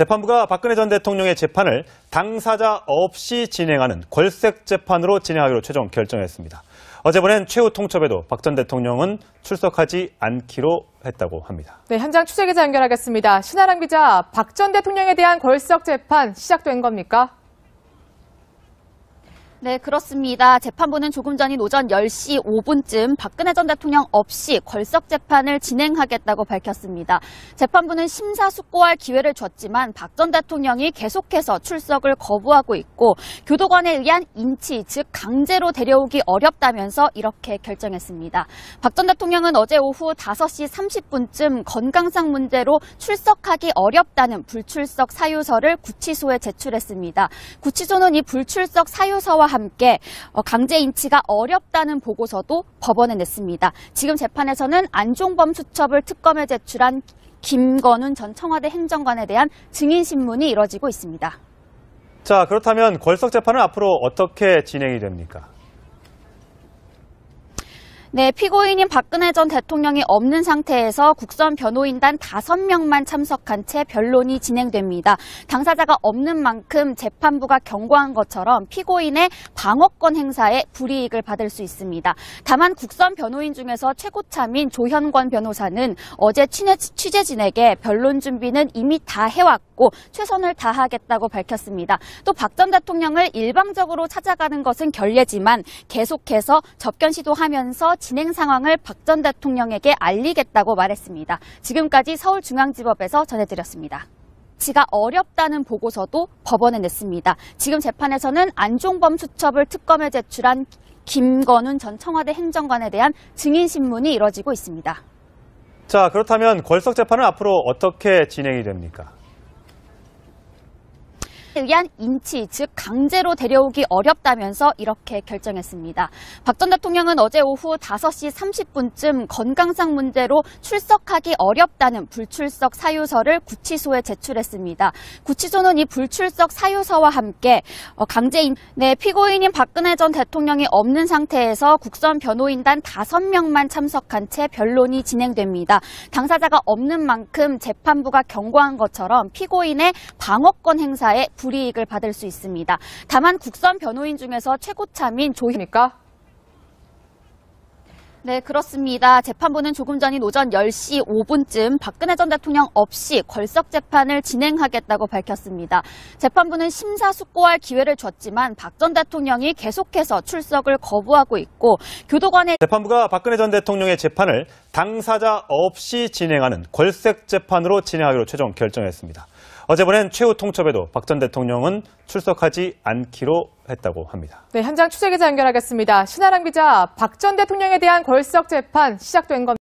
재판부가 박근혜 전 대통령의 재판을 당사자 없이 진행하는 궐색 재판으로 진행하기로 최종 결정했습니다. 어제보낸 최후 통첩에도 박 전 대통령은 출석하지 않기로 했다고 합니다. 네, 현장 추세 기자 연결하겠습니다. 신아랑 기자, 박 전 대통령에 대한 궐석 재판 시작된 겁니까? 네, 그렇습니다. 재판부는 조금 전인 오전 10시 5분쯤 박근혜 전 대통령 없이 걸석 재판을 진행하겠다고 밝혔습니다. 재판부는 심사숙고할 기회를 줬지만 박 전 대통령이 계속해서 출석을 거부하고 있고 교도관에 의한 인치, 즉 강제로 데려오기 어렵다면서 이렇게 결정했습니다. 박 전 대통령은 어제 오후 5시 30분쯤 건강상 문제로 출석하기 어렵다는 불출석 사유서를 구치소에 제출했습니다. 구치소는 이 불출석 사유서와 함께 어, 강제 인치가 어렵다는 보고서도 법원에 냈습니다. 지금 재판에서는 안종범 수첩을 특검에 제출한 김건훈 전 청와대 행정관에 대한 증인 신문이 이뤄지고 있습니다. 자, 그렇다면 걸석 재판은 앞으로 어떻게 진행이 됩니까? 네, 피고인인 박근혜 전 대통령이 없는 상태에서 국선 변호인단 5명만 참석한 채 변론이 진행됩니다. 당사자가 없는 만큼 재판부가 경고한 것처럼 피고인의 방어권 행사에 불이익을 받을 수 있습니다. 다만 국선 변호인 중에서 최고참인 조현권 변호사는 어제 취재진에게 변론 준비는 이미 다 해왔고 최선을 다하겠다고 밝혔습니다. 또 박 전 대통령을 일방적으로 찾아가는 것은 결례지만 계속해서 접견 시도하면서 진행 상황을 박 전 대통령에게 알리겠다고 말했습니다. 지금까지 서울중앙지법에서 전해드렸습니다. 지가 어렵다는 보고서도 법원에 냈습니다. 지금 재판에서는 안종범 수첩을 특검에 제출한 김건훈 전 청와대 행정관에 대한 증인신문이 이뤄지고 있습니다. 자, 그렇다면 궐석 재판은 앞으로 어떻게 진행이 됩니까? 의한 인치, 즉 강제로 데려오기 어렵다면서 이렇게 결정했습니다. 박 전 대통령은 어제 오후 5시 30분쯤 건강상 문제로 출석하기 어렵다는 불출석 사유서를 구치소에 제출했습니다. 구치소는 이 불출석 사유서와 함께 어, 강제인 네, 피고인인 박근혜 전 대통령이 없는 상태에서 국선 변호인단 5명만 참석한 채 변론이 진행됩니다. 당사자가 없는 만큼 재판부가 경고한 것처럼 피고인의 방어권 행사에 불이익을 받을 수 있습니다. 다만 국선 변호인 중에서 최고참인 조입니까? 그러니까? 희 네, 그렇습니다. 재판부는 조금 전인 오전 10시 5분쯤 박근혜 전 대통령 없이 걸석 재판을 진행하겠다고 밝혔습니다. 재판부는 심사숙고할 기회를 줬지만 박 전 대통령이 계속해서 출석을 거부하고 있고 교도관의 재판부가 박근혜 전 대통령의 재판을 당사자 없이 진행하는 궐색 재판으로 진행하기로 최종 결정했습니다. 어제보낸 최후 통첩에도 박 전 대통령은 출석하지 않기로 했다고 합니다. 네, 현장 취재 기자 연결하겠습니다. 신아랑 기자, 박 전 대통령에 대한 궐석 재판 시작된 겁니다.